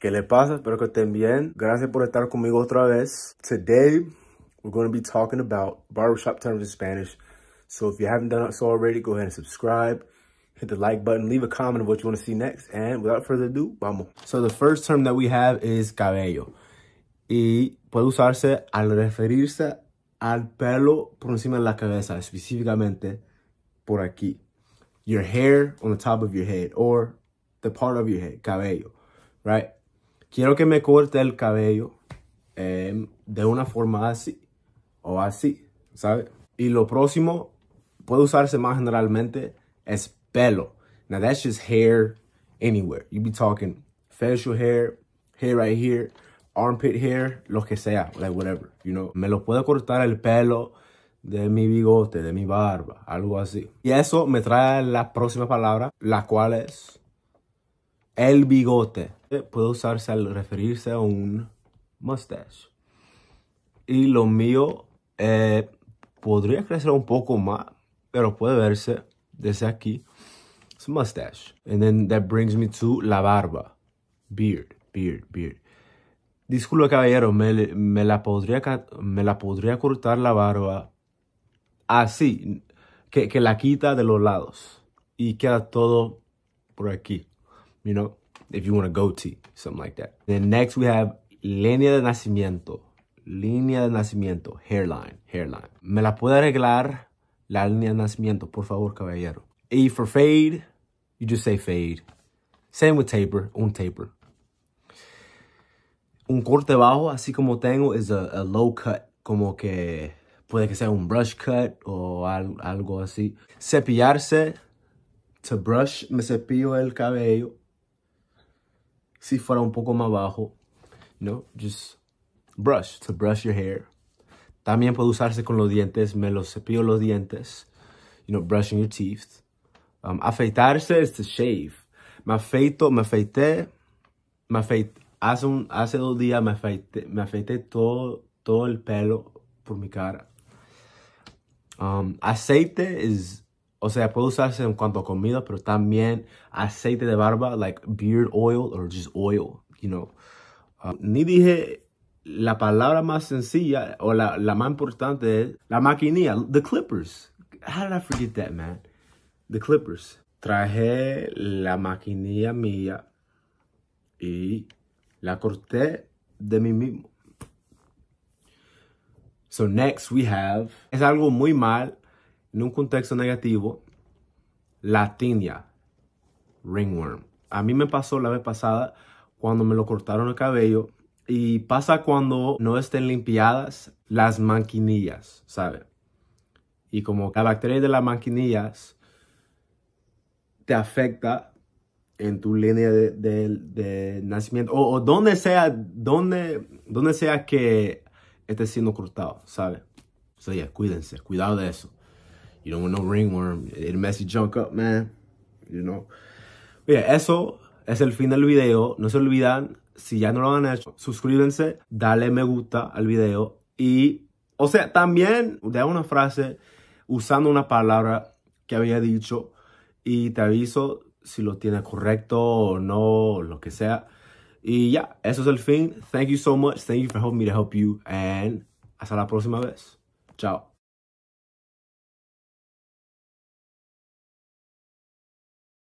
¿Qué le pasa? Espero que estén bien. Gracias por estar conmigo otra vez. Today, we're going to be talking about barbershop terms in Spanish. So if you haven't done so already, go ahead and subscribe. Hit the like button, leave a comment of what you want to see next. And without further ado, vamos. So the first term that we have is cabello. Y puede usarse al referirse al pelo por encima de la cabeza, específicamente por aquí. Your hair on the top of your head or the part of your head, cabello, right? quiero que me corte el cabello eh, de una forma así o así, ¿sabes? Y lo próximo puede usarse más generalmente es pelo. Now that's just hair anywhere. You be talking facial hair, hair right here, armpit hair, lo que sea, like whatever, you know. Me lo puedo cortar el pelo de mi bigote, de mi barba, algo así. Y eso me trae la próxima palabra, la cual es el bigote puede usarse al referirse a un mustache. Y lo mío eh, podría crecer un poco más, pero puede verse desde aquí. su mustache. And then that brings me to la barba. Beard, beard, beard. Disculpe caballero, me, la podría, me la podría cortar la barba así, que, que la quita de los lados y queda todo por aquí, you know? if you want a goatee, something like that. Then next we have línea de nacimiento. Línea de nacimiento, hairline, hairline. ¿Me la puede arreglar la línea de nacimiento, por favor, caballero? E for fade, you just say fade. Same with taper, un taper. Un corte bajo, así como tengo, es a, low cut, como que puede que sea un brush cut o algo así. Cepillarse, to brush, me cepillo el cabello si fuera un poco más bajo, ¿no? Just brush, to brush your hair. También puede usarse con los dientes, me los cepillo los dientes, you know, brushing your teeth. Um, afeitarse es to shave. Me afeito, me afeité, me afeité. Hace, un, hace dos días me afeité, me afeité todo, todo el pelo por mi cara. Um, aceite es o sea, puede usarse en cuanto a comida, pero también aceite de barba, like beard oil or just oil, you know. Ah, ni dije la palabra más sencilla o la, la más importante es la maquinilla, the clippers. How did I forget that, man? The clippers. Traje la maquinilla mía y la corté de mí mismo. So next we have, es algo muy mal en un contexto negativo, la tinia, ringworm. A mí me pasó la vez pasada cuando me lo cortaron el cabello y pasa cuando no estén limpiadas las maquinillas, ¿sabes? Y como la bacteria de las maquinillas te afecta en tu línea de, nacimiento o, donde sea donde, donde sea que esté siendo cortado, ¿sabes? O sea, cuídense, cuidado de eso. You don't no ringworm. messy junk up, man. You know. eso es el fin del video. No se olvidan, si ya no lo han hecho, suscríbanse, dale me gusta al video. Y, o sea, también de una frase usando una palabra que había dicho. Y te aviso si lo tiene correcto o no, lo que sea. Y ya, eso es el fin. Thank you so much. Thank you for helping me to help you. And hasta la próxima vez. Chao.